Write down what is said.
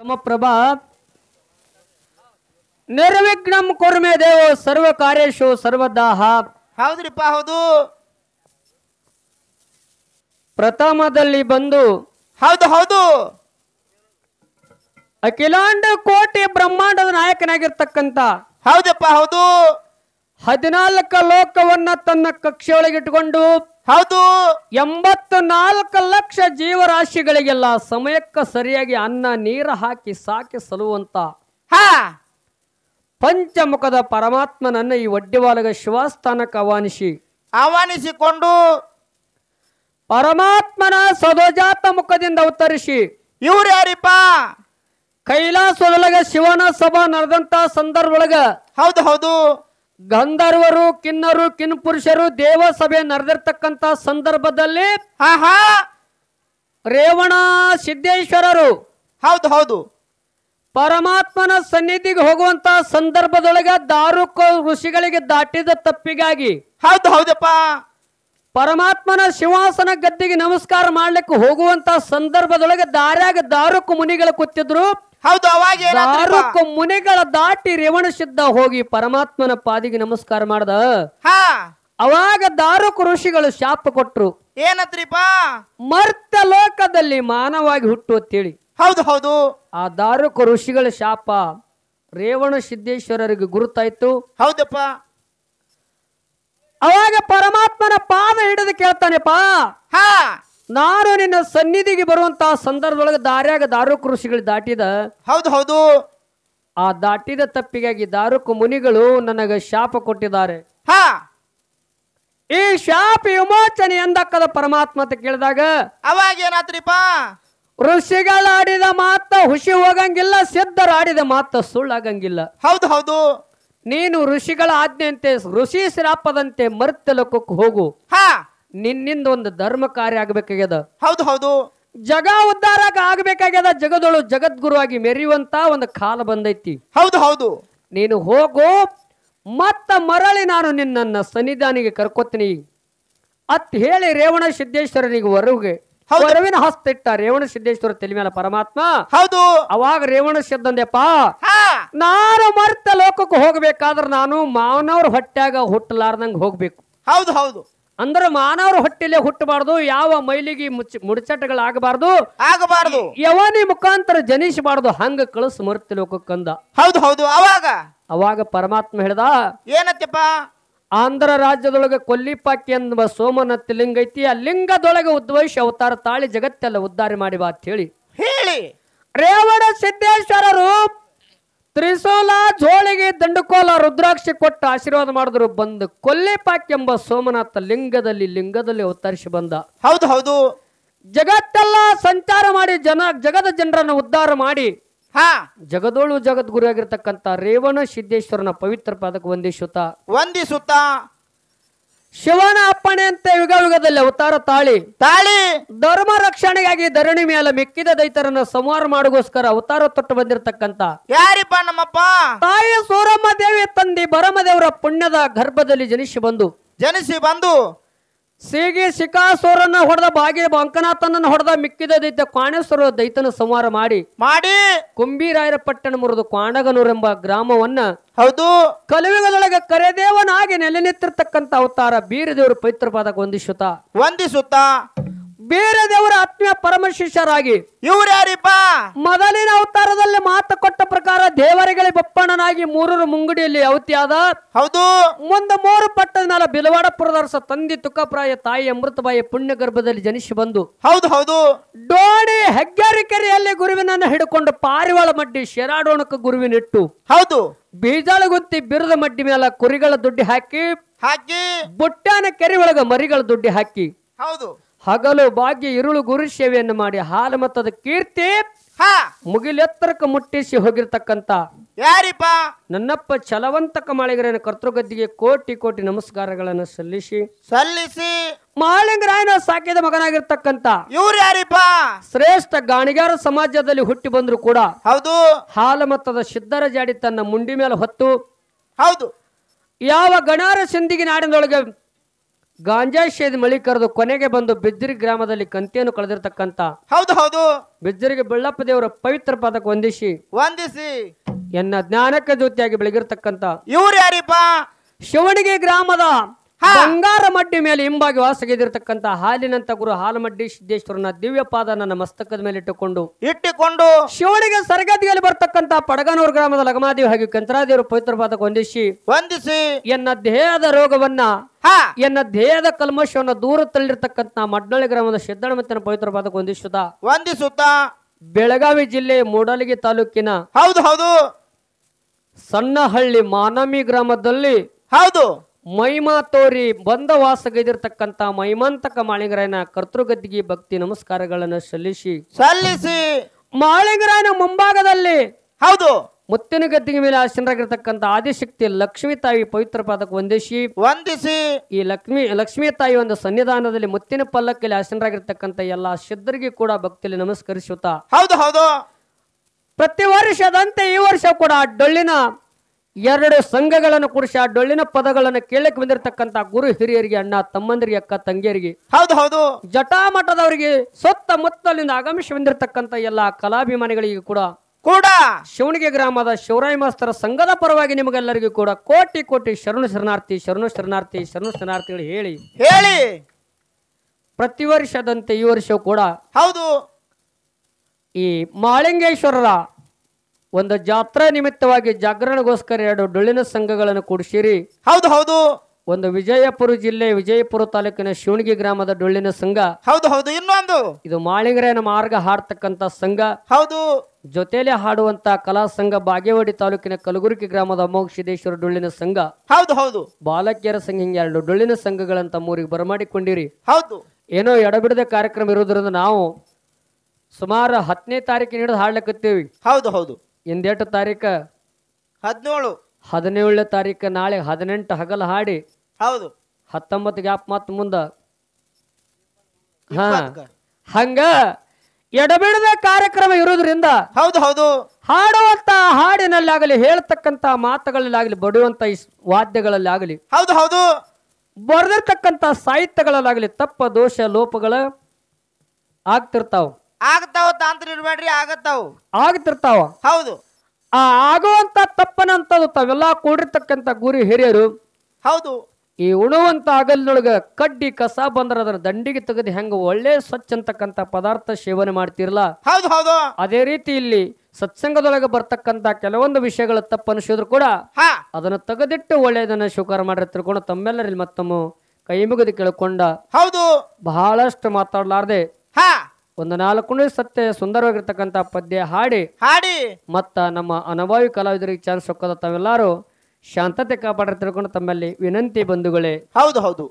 ಸಮಪ್ರಭ ನಿರ್ವಿಘ್ನ ಕೊರ್ಮೆ ದೇವ ಸರ್ವ ಕಾರ್ಯಶು ಸರ್ವದಾಹ ಹೌದ್ರಿಪ್ಪ ಹೌದು ಪ್ರಥಮದಲ್ಲಿ ಬಂದು ಹೌದು ಹೌದು ಅಖಿಲಾಂಡ ಕೋಟಿ ಬ್ರಹ್ಮಾಂಡದ ನಾಯಕನಾಗಿರ್ತಕ್ಕಂತ ಹೌದಪ್ಪ ಹೌದು ಹದಿನಾಲ್ಕ ಲೋಕವನ್ನ ತನ್ನ ಕಕ್ಷೆಯೊಳಗಿಟ್ಕೊಂಡು ಹೌದು ಎಂಬತ್ತ ನಾಲ್ಕು ಲಕ್ಷ ಜೀವರಾಶಿಗಳಿಗೆಲ್ಲ ಸಮಯಕ್ಕೆ ಸರಿಯಾಗಿ ಅನ್ನ ನೀರು ಹಾಕಿ ಸಾಕಿ ಸಲುವಂತ ಹ ಪಂಚಮುಖದ ಪರಮಾತ್ಮನನ್ನ ಈ ಒಡ್ಡಿವಾಲಗ ಶಿವಸ್ಥಾನಕ್ಕೆ ಆಹ್ವಾನಿಸಿ ಆಹ್ವಾನಿಸಿಕೊಂಡು ಪರಮಾತ್ಮನ ಸದೋಜಾತ ಮುಖದಿಂದ ಅವತರಿಸಿ ಇವ್ರು ಯಾರಿಪ್ಪ ಕೈಲಾಸದೊಳಗ ಶಿವನ ಸಭಾ ನಡೆದಂತ ಸಂದರ್ಭ ಒಳಗ ಹೌದು ಹೌದು ಗಂಧರ್ವರು ಕಿನ್ನರು ಕಿನ್ ಪುರುಷರು ದೇವ ಸಭೆ ನಡೆದಿರ್ತಕ್ಕಂತ ಸಂದರ್ಭದಲ್ಲಿ ಆಹಾ ರೇವಣ ಸಿದ್ದೇಶ್ವರರು ಹೌದು ಹೌದು ಪರಮಾತ್ಮನ ಸನ್ನಿಧಿಗೆ ಹೋಗುವಂತ ಸಂದರ್ಭದೊಳಗೆ ದಾರುಕ ಋಷಿಗಳಿಗೆ ದಾಟಿದ ತಪ್ಪಿಗಾಗಿ ಹೌದು ಹೌದಪ್ಪ ಪರಮಾತ್ಮನ ಶಿವಾಸನ ಗದ್ದಿಗೆ ನಮಸ್ಕಾರ ಮಾಡ್ಲಿಕ್ಕೆ ಹೋಗುವಂತ ಸಂದರ್ಭದೊಳಗೆ ದಾರ್ಯಾಗ ದಾರುಕ ಮುನಿಗಳು ಕೂತಿದ್ರು ಹೌದು ಅವಾಗ ಏನಾದ್ರು ಮುನೆಗಳ ದಾಟಿ ರೇವಣ ಸಿದ್ಧ ಹೋಗಿ ಪರಮಾತ್ಮನ ಪಾದಿಗೆ ನಮಸ್ಕಾರ ಮಾಡ್ದ ಅವಾಗ ದಾರುಕ ಋಷಿಗಳು ಶಾಪ ಕೊಟ್ರು ಏನತ್ರಿಪಾ ಮರ್ತ ಲೋಕದಲ್ಲಿ ಮಾನವಾಗಿ ಹುಟ್ಟು ಅಂತೇಳಿ ಹೌದು ಹೌದು ಆ ದಾರುಕ ಋಷಿಗಳ ಶಾಪ ರೇವಣ ಸಿದ್ದೇಶ್ವರರಿಗೆ ಗುರುತಾಯ್ತು ಹೌದಪ್ಪ ಅವಾಗ ಪರಮಾತ್ಮನ ಪಾದ ಹಿಡಿದು ಕೇಳ್ತಾನೆಪ್ಪ ಹಾ ನಾನು ನಿನ್ನ ಸನ್ನಿಧಿಗೆ ಬರುವಂತ ಸಂದರ್ಭದೊಳಗೆ ದಾರ್ಯಾಗ ದಾರು ಕೃಷಿಗಳು ದಾಟಿದ ಹೌದು ಹೌದು ಆ ದಾಟಿದ ತಪ್ಪಿಗಾಗಿ ದಾರುಕು ಮುನಿಗಳು ನನಗೆ ಶಾಪ ಕೊಟ್ಟಿದ್ದಾರೆ ಹಾ ಈ ಶಾಪ ವಿಮೋಚನೆ ಎಂದಕ್ಕದ ಪರಮಾತ್ಮ ಕೇಳಿದಾಗ ಅವಾಗ ಏನಾತ್ರಿಪ್ಪ ಋಷಿಗಳಾಡಿದ ಮಾತ ಹುಷಿ ಹೋಗಂಗಿಲ್ಲ ಆಡಿದ ಮಾತ ಸುಳ್ಳಾಗಂಗಿಲ್ಲ ಹೌದು ಹೌದು ನೀನು ಋಷಿಗಳ ಆಜ್ಞೆಯಂತೆ ಋಷಿ ಶ್ರಾಪದಂತೆ ಲೋಕಕ್ಕೆ ಹೋಗು ಹಾ ನಿನ್ನಿಂದ ಒಂದು ಧರ್ಮ ಕಾರ್ಯ ಆಗ್ಬೇಕಾಗ್ಯದ ಹೌದು ಹೌದು ಜಗ ಉದ್ಧಾರಕ ಆಗ್ಬೇಕಾಗ್ಯದ ಜಗದೊಳು ಜಗದ್ಗುರುವಾಗಿ ಮೆರೆಯುವಂತ ಒಂದು ಕಾಲ ಬಂದೈತಿ ಹೌದು ಹೌದು ನೀನು ಹೋಗು ಮತ್ತ ಮರಳಿ ನಾನು ನಿನ್ನನ್ನ ಸನ್ನಿಧಾನಿಗೆ ಕರ್ಕೋತೀನಿ ಅತ್ ಹೇಳಿ ರೇವಣ ಸಿದ್ದೇಶ್ವರನಿಗೆ ವರುಗೆ ವರವಿನ ಹಸ್ತ ಇಟ್ಟ ರೇವಣ ಸಿದ್ದೇಶ್ವರ ಮೇಲೆ ಪರಮಾತ್ಮ ಹೌದು ಅವಾಗ ರೇವಣ ಸಿದ್ದಂದೆಪ್ಪ ನಾನು ಮರ್ತ ಲೋಕಕ್ಕೆ ಹೋಗ್ಬೇಕಾದ್ರೆ ನಾನು ಮಾವನವ್ರ ಹೊಟ್ಟ್ಯಾಗ ಹುಟ್ಟಲಾರ್ದಂಗ ಹೋಗ್ಬೇಕು ಹೌದು ಹೌದು ಅಂದ್ರೆ ಮಾನವರ ಹೊಟ್ಟೆಲೆ ಹುಟ್ಟಬಾರ್ದು ಯಾವ ಮೈಲಿಗೆ ಮುಚ್ಚ ಮುಡಚಟಗಳಾಗಬಾರ್ದು ಆಗಬಾರ್ದು ಯವನಿ ಮುಖಾಂತರ ಜನಿಸಬಾರ್ದು ಹಂಗ ಕಳಸ ಮರ್ತಿ ಲೋಕಕ್ಕಂದ ಹೌದು ಹೌದು ಅವಾಗ ಅವಾಗ ಪರಮಾತ್ಮ ಹೇಳ್ದ ಏನತ್ತಪ್ಪ ಆಂಧ್ರ ರಾಜ್ಯದೊಳಗೆ ಕೊಲ್ಲಿಪಾಕಿ ಎಂಬ ಸೋಮನ ಲಿಂಗ ಐತಿ ಆ ಲಿಂಗದೊಳಗೆ ಉದ್ವೈಷ ಅವತಾರ ತಾಳಿ ಜಗತ್ತೆಲ್ಲ ಉದ್ದಾರಿ ಮಾಡಿ ಬಾ ಅಂತ ಹೇಳಿ ಹೇಳಿ ರೇವಣ ಸಿದ್ದೇಶ್ವರರು ತ್ರಿಶೂಲ ಜೋಳಿಗೆ ದಂಡು ರುದ್ರಾಕ್ಷಿ ಕೊಟ್ಟ ಆಶೀರ್ವಾದ ಮಾಡಿದ್ರು ಬಂದು ಕೊಲ್ಲೆಪಾಕ್ ಎಂಬ ಸೋಮನಾಥ ಲಿಂಗದಲ್ಲಿ ಲಿಂಗದಲ್ಲಿ ಅವತರಿಸಿ ಬಂದ ಹೌದು ಹೌದು ಜಗತ್ತೆಲ್ಲ ಸಂಚಾರ ಮಾಡಿ ಜನ ಜಗದ ಜನರನ್ನು ಉದ್ಧಾರ ಮಾಡಿ ಹಾ ಜಗದೋಳು ಜಗದ್ಗುರಿಯಾಗಿರ್ತಕ್ಕಂಥ ರೇವಣ ಸಿದ್ದೇಶ್ವರನ ಪವಿತ್ರ ಪಾದಕ್ಕೆ ವಂದಿಸುತ್ತ ವಂದಿಸುತ್ತಾ ಶಿವನ ಅಪ್ಪಣೆಯಂತೆ ಅಂತ ಯುಗ ಯುಗದಲ್ಲಿ ಅವತಾರ ತಾಳಿ ತಾಳಿ ಧರ್ಮ ರಕ್ಷಣೆಗಾಗಿ ಧರಣಿ ಮೇಲೆ ಮೆಕ್ಕಿದ ದೈತರನ್ನ ಸಂವಾರ ಮಾಡಿಗೋಸ್ಕರ ಅವತಾರ ತೊಟ್ಟು ಬಂದಿರತಕ್ಕಂತ ಯಾರಿಪ್ಪ ನಮ್ಮಪ್ಪ ತಾಯಿ ಸೂರಮ್ಮ ದೇವಿ ತಂದಿ ಬರಮದೇವರ ಪುಣ್ಯದ ಗರ್ಭದಲ್ಲಿ ಜನಿಸಿ ಬಂದು ಜನಿಸಿ ಬಂದು ಸಿಗಿ ಸಿಕಾಸುರನ ಹೊಡೆದ ಬಾಗಿ ಬಂಕನಾಥನನ್ನ ಹೊಡೆದ ಮಿಕ್ಕಿದ ದೈತ್ಯ ಕ್ವಾಣೇಶ್ವರ ದೈತನ ಸಂಹಾರ ಮಾಡಿ ಮಾಡಿ ಕುಂಬಿರಾಯರ ಪಟ್ಟಣ ಮುರಿದು ಎಂಬ ಗ್ರಾಮವನ್ನ ಹೌದು ಕಲುವಿಗದೊಳಗೆ ಕರೆದೇವನಾಗಿ ನೆಲೆ ನಿಂತಿರ್ತಕ್ಕಂತ ಅವತಾರ ಬೀರದೇವರು ಪವಿತ್ರವಾದ ವಂದಿಸುತ್ತ ವಂದಿಸುತ್ತಾ ಬೇರೆ ದೇವರ ಆತ್ಮೀಯ ಪರಮ ಶಿಷ್ಯರಾಗಿ ಇವ್ರು ಮೊದಲಿನ ಅವತಾರದಲ್ಲಿ ಮಾತು ಕೊಟ್ಟ ಪ್ರಕಾರ ದೇವರಿಗಳೇ ಬಪ್ಪಣ್ಣನಾಗಿ ಮೂರರ ಮುಂಗುಡಿಯಲ್ಲಿ ಅವತಿಯಾದ ಹೌದು ಮುಂದೆ ಮೂರು ಪಟ್ಟದ ಮೇಲೆ ತಂದಿ ತಂದಿ ತುಕಪ್ರಾಯ ತಾಯಿ ಅಮೃತಬಾಯಿ ಪುಣ್ಯ ಗರ್ಭದಲ್ಲಿ ಜನಿಸಿ ಬಂದು ಹೌದು ಹೌದು ಡೋಣಿ ಕೆರೆಯಲ್ಲಿ ಗುರುವಿನನ್ನು ಹಿಡ್ಕೊಂಡು ಪಾರಿವಾಳ ಮಡ್ಡಿ ಶಿರಾಡೋಣಕ್ಕೆ ಗುರುವಿನಿಟ್ಟು ಹೌದು ಗುತ್ತಿ ಬಿರುದ ಮಡ್ಡಿ ಮೇಲೆ ಕುರಿಗಳ ದುಡ್ಡಿ ಹಾಕಿ ಹಾಕಿ ಬುಟ್ಟಾನ ಕೆರೆ ಒಳಗ ಮರಿಗಳ ದುಡ್ಡಿ ಹಾಕಿ ಹೌದು ಹಗಲು ಭಾಗ್ಯ ಇರುಳು ಗುರು ಸೇವೆಯನ್ನು ಮಾಡಿ ಹಾಲು ಮತ್ತದ ಕೀರ್ತಿ ಮುಗಿಲೆತ್ತರಕ್ಕೆ ಮುಟ್ಟಿಸಿ ಹೋಗಿರ್ತಕ್ಕಂತ ಯಾರಿಪ್ಪ ನನ್ನಪ್ಪ ಚಲವಂತಕ ಮಾಳಿಗರನ ಕರ್ತೃಗದ್ದಿಗೆ ಕೋಟಿ ಕೋಟಿ ನಮಸ್ಕಾರಗಳನ್ನು ಸಲ್ಲಿಸಿ ಸಲ್ಲಿಸಿ ಮಾಳಿಂಗರಾಯನ ಸಾಕಿದ ಮಗನಾಗಿರ್ತಕ್ಕಂತ ಇವ್ರು ಯಾರಿಪ್ಪ ಶ್ರೇಷ್ಠ ಗಾಣಿಗಾರ ಸಮಾಜದಲ್ಲಿ ಹುಟ್ಟಿ ಬಂದ್ರು ಕೂಡ ಹೌದು ಹಾಲು ಮತ್ತದ ಸಿದ್ಧರ ಜಾಡಿ ತನ್ನ ಮುಂಡಿ ಮೇಲೆ ಹೊತ್ತು ಹೌದು ಯಾವ ಗಣಾರ ಸಿಂದಿಗೆ ನಾಡಿನೊಳಗೆ ಗಾಂಜಾ ಶೇದ್ ಮಳಿ ಕರೆದು ಕೊನೆಗೆ ಬಂದು ಬಿಜ್ಜರಿ ಗ್ರಾಮದಲ್ಲಿ ಕಂತಿಯನ್ನು ಕಳೆದಿರತಕ್ಕಂತ ಹೌದು ಹೌದು ಬಿಜ್ಜರಿಗೆ ಬೆಳ್ಳಪ್ಪ ದೇವರ ಪವಿತ್ರ ಪಾದಕ್ಕೆ ವಂದಿಸಿ ವಂದಿಸಿ ಎನ್ನ ಜ್ಞಾನಕ್ಕೆ ಜ್ಯೋತಿಯಾಗಿ ಬೆಳಗಿರತಕ್ಕಂತ ಇವ್ರು ಯಾರಿಪ್ಪ ಶಿವಣಿಗೆ ಗ್ರಾಮದ ಬಂಗಾರ ಮಡ್ಡಿ ಮೇಲೆ ಹಿಂಬಾಗಿ ವಾಸಗೆದಿರತಕ್ಕಂತ ಹಾಲಿನಂತ ಗುರು ಹಾಲಮಡ್ಡಿ ಸಿದ್ದೇಶ್ವರನ ದಿವ್ಯ ಪಾದ ನನ್ನ ಮಸ್ತಕದ ಮೇಲೆ ಇಟ್ಟುಕೊಂಡು ಇಟ್ಟುಕೊಂಡು ಶಿವನಿಗೆ ಸರಗತಿಯಲ್ಲಿ ಬರ್ತಕ್ಕಂತ ಪಡಗನೂರ್ ಗ್ರಾಮದ ಲಗಮಾದೇವಿ ಹಾಗೂ ಪವಿತ್ರ ಪವಿತ್ರಪಾದಕ್ಕೆ ಹೊಂದಿಸಿ ವಂದಿಸಿ ಎನ್ನ ದೇಹದ ರೋಗವನ್ನ ಎನ್ನ ದೇಹದ ಕಲ್ಮಶವನ್ನ ದೂರ ತಳ್ಳಿರ್ತಕ್ಕಂತ ಮಡ್ನಳ್ಳಿ ಗ್ರಾಮದ ಪವಿತ್ರ ಪಾದಕ್ಕೆ ಹೊಂದಿಸುತ್ತಾ ವಂದಿಸುತ್ತಾ ಬೆಳಗಾವಿ ಜಿಲ್ಲೆ ಮೂಡಲಗಿ ತಾಲೂಕಿನ ಹೌದು ಹೌದು ಸಣ್ಣಹಳ್ಳಿ ಮಾನಮಿ ಗ್ರಾಮದಲ್ಲಿ ಹೌದು ಮೈಮಾ ತೋರಿ ಬಂದ ಬಂಧವಾಸಗೈದಿರ್ತಕ್ಕಂಥ ಮೈಮಾಂತಕ ಮಾಳಿಂಗರಾಯನ ಕರ್ತೃಗದ್ದಿಗೆ ಭಕ್ತಿ ನಮಸ್ಕಾರಗಳನ್ನು ಸಲ್ಲಿಸಿ ಸಲ್ಲಿಸಿ ಮಾಳಿಂಗರಾಯನ ಮುಂಭಾಗದಲ್ಲಿ ಹೌದು ಮುತ್ತಿನ ಗದ್ದಿಗೆ ಮೇಲೆ ಆಸೀನರಾಗಿರ್ತಕ್ಕಂಥ ಆದಿಶಕ್ತಿ ಲಕ್ಷ್ಮೀ ತಾಯಿ ಪವಿತ್ರ ಪಾದಕ್ಕೆ ವಂದಿಸಿ ವಂದಿಸಿ ಈ ಲಕ್ಷ್ಮಿ ಲಕ್ಷ್ಮೀ ತಾಯಿ ಒಂದು ಸನ್ನಿಧಾನದಲ್ಲಿ ಮುತ್ತಿನ ಪಲ್ಲಕ್ಕಲ್ಲಿ ಆಸೀನರಾಗಿರ್ತಕ್ಕಂಥ ಎಲ್ಲ ಸಿದ್ಧರಿಗೆ ಕೂಡ ಭಕ್ತಿಯಲ್ಲಿ ನಮಸ್ಕರಿಸುತ್ತಾ ಹೌದು ಹೌದು ಪ್ರತಿ ವರ್ಷದಂತೆ ಈ ವರ್ಷ ಕೂಡ ಡೊಳ್ಳಿನ ಎರಡು ಸಂಘಗಳನ್ನು ಕುರಿಸಿ ಡೊಳ್ಳಿನ ಪದಗಳನ್ನು ಕೇಳಕ್ಕೆ ಬಂದಿರತಕ್ಕಂತ ಗುರು ಹಿರಿಯರಿಗೆ ಅಣ್ಣ ತಮ್ಮಂದಿರಿಗೆ ಅಕ್ಕ ತಂಗಿಯರಿಗೆ ಹೌದು ಹೌದು ಜಟಾಮಠದವರಿಗೆ ಸುತ್ತ ಮುತ್ತಲಿಂದ ಆಗಮಿಸಿ ಬಂದಿರತಕ್ಕಂತ ಎಲ್ಲ ಕಲಾಭಿಮಾನಿಗಳಿಗೆ ಕೂಡ ಕೂಡ ಶಿವಣಿಗೆ ಗ್ರಾಮದ ಶಿವರಾಯ ಮಾಸ್ತರ ಸಂಘದ ಪರವಾಗಿ ನಿಮಗೆಲ್ಲರಿಗೂ ಕೂಡ ಕೋಟಿ ಕೋಟಿ ಶರಣು ಶರಣಾರ್ಥಿ ಶರಣು ಶರಣಾರ್ಥಿ ಶರಣು ಶರಣಾರ್ಥಿಗಳು ಹೇಳಿ ಹೇಳಿ ಪ್ರತಿ ವರ್ಷದಂತೆ ಈ ವರ್ಷವೂ ಕೂಡ ಹೌದು ಈ ಮಾಳಿಂಗೇಶ್ವರರ ಒಂದು ಜಾತ್ರಾ ನಿಮಿತ್ತವಾಗಿ ಜಾಗರಣಗೋಸ್ಕರ ಎರಡು ಡೊಳ್ಳಿನ ಸಂಘಗಳನ್ನು ಕೂಡಿಸಿರಿ ಹೌದು ಹೌದು ಒಂದು ವಿಜಯಪುರ ಜಿಲ್ಲೆ ವಿಜಯಪುರ ತಾಲೂಕಿನ ಶಿವಣಗಿ ಗ್ರಾಮದ ಡೊಳ್ಳಿನ ಸಂಘ ಹೌದು ಹೌದು ಇನ್ನೊಂದು ಇದು ಮಾಳಿಂಗರೇನ ಮಾರ್ಗ ಹಾಡ್ತಕ್ಕಂತ ಸಂಘ ಹೌದು ಜೊತೆಲೆ ಹಾಡುವಂತ ಕಲಾ ಸಂಘ ಬಾಗೇವಾಡಿ ತಾಲೂಕಿನ ಕಲಬುರಗಿ ಗ್ರಾಮದ ಅಮೋಘೇಶ್ವರ ಡೊಳ್ಳಿನ ಸಂಘ ಹೌದು ಹೌದು ಬಾಲಕಿಯರ ಸಂಘ ಹಿಂಗೆ ಎರಡು ಡೊಳ್ಳಿನ ಸಂಘಗಳಂತ ಮೂರಿಗೆ ಬರಮಾಡಿಕೊಂಡಿರಿ ಹೌದು ಏನೋ ಎಡಬಿಡದ ಕಾರ್ಯಕ್ರಮ ಇರೋದ್ರಿಂದ ನಾವು ಸುಮಾರು ಹತ್ತನೇ ತಾರೀಕಿನ ಹಿಡಿದು ಹಾಡ್ಲಿಕ್ಕೆ ಹೌದು ಹೌದು ಎಂದೆಟ್ಟು ತಾರೀಕ ಹದಿನೇಳು ಹದಿನೇಳನೇ ತಾರೀಕ ನಾಳೆ ಹದಿನೆಂಟು ಹಗಲು ಹಾಡಿ ಹೌದು ಹತ್ತೊಂಬತ್ತು ಗ್ಯಾಪ್ ಮತ್ ಮುಂದ ಹಂಗ ಎಡಬಿಡದ ಕಾರ್ಯಕ್ರಮ ಇರುವುದರಿಂದ ಹೌದು ಹೌದು ಹಾಡುವಂತ ಆಗಲಿ ಹೇಳ್ತಕ್ಕಂತ ಮಾತುಗಳಲ್ಲಾಗಲಿ ಬಡುವಂತ ಈ ವಾದ್ಯಗಳಲ್ಲಿ ಹೌದು ಹೌದು ಬರೆದಿರ್ತಕ್ಕಂತ ಸಾಹಿತ್ಯಗಳಲ್ಲಾಗಲಿ ತಪ್ಪ ದೋಷ ಲೋಪಗಳ ಆಗ್ತಿರ್ತಾವ ಆಗ್ತಾವ ತಾಂತ್ರ ಇರ್ಬೇಡ್ರಿ ಆಗತ್ತಾವ ಆಗ್ತಿರ್ತಾವ ಹೌದು ಆ ಆಗುವಂತ ತಪ್ಪನಂತದ್ದು ತಾವೆಲ್ಲ ಕೂಡಿರ್ತಕ್ಕಂಥ ಗುರಿ ಹಿರಿಯರು ಹೌದು ಈ ಉಣುವಂತ ಅಗಲ್ನೊಳಗ ಕಡ್ಡಿ ಕಸ ಬಂದ್ರ ಅದರ ದಂಡಿಗೆ ತೆಗೆದು ಹೆಂಗ ಒಳ್ಳೆ ಸ್ವಚ್ಛ ಅಂತಕ್ಕಂಥ ಪದಾರ್ಥ ಸೇವನೆ ಮಾಡ್ತಿರಲ್ಲ ಹೌದು ಹೌದು ಅದೇ ರೀತಿ ಇಲ್ಲಿ ಸತ್ಸಂಗದೊಳಗೆ ಬರ್ತಕ್ಕಂತ ಕೆಲವೊಂದು ವಿಷಯಗಳ ತಪ್ಪನಿಸಿದ್ರು ಕೂಡ ಅದನ್ನು ತೆಗೆದಿಟ್ಟು ಒಳ್ಳೆಯದನ್ನ ಸ್ವೀಕಾರ ಮಾಡಿರ್ತಿರ್ಕೊಂಡು ತಮ್ಮೆಲ್ಲರಲ್ಲಿ ಮತ್ತೊಮ್ಮೆ ಕೈ ಮುಗಿದು ಕೇಳಿಕೊಂಡ ಹೌದು ಬಹಳಷ್ಟು ಮಾತಾಡ್ಲಾರ್ದೆ ಒಂದು ನಾಲ್ಕು ಸತ್ಯ ಸುಂದರವಾಗಿರ್ತಕ್ಕಂತ ಪದ್ಯ ಹಾಡಿ ಹಾಡಿ ಮತ್ತ ನಮ್ಮ ಅನುಭವಿ ಕಲಾವಿದರಿಗೆ ಚಾನ್ಸ್ ಹೊಕ್ಕದ ತಾವೆಲ್ಲರೂ ಶಾಂತತೆ ಕಾಪಾಡ ತಮ್ಮಲ್ಲಿ ವಿನಂತಿ ಬಂಧುಗಳೇ ಹೌದು ಹೌದು